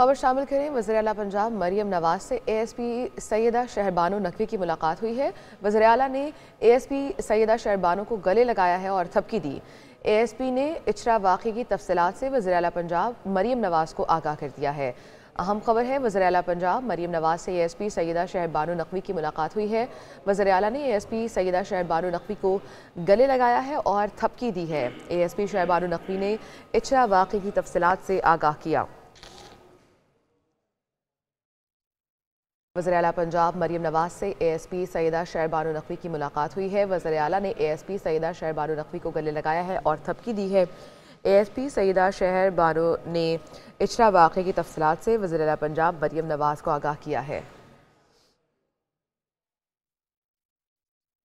खबर शामिल करें वजर अला पंजाब मरीम नवाज से एएसपी सैदा शहरबानो नकवी की मुलाकात हुई है वजर अला ने एएसपी सैदा शहरबानो को गले लगाया है और थपकी दी एएसपी ने इचरा वाक़े की तफसलत से वजर अला पंजाब मरीम नवाज़ को आगाह कर दिया है अहम खबर है वजर अला पंजाब मरीम नवाज से एस पी सैदा शहरबानो नकवी की मुलाकात हुई है वजर अला ने एस पी सैदा शहरबानो नकवी को गले लगाया है और थपकी दी है एएसपी शहरबानो नकवी ने इचरा वाक़े की तफसलत से आगाह किया वजर अला पंजाब मरीम नवाज से A S P Syeda Shehrbano Naqvi की मुलाकात हुई है वजर अला ने A S P Syeda Shehrbano Naqvi को गले लगाया है और थपकी दी है ए एस पी सईदा शहर बानो ने इचरा वाक़े की तफसलत से वजर अला पंजाब मरीम नवाज को आगाह किया है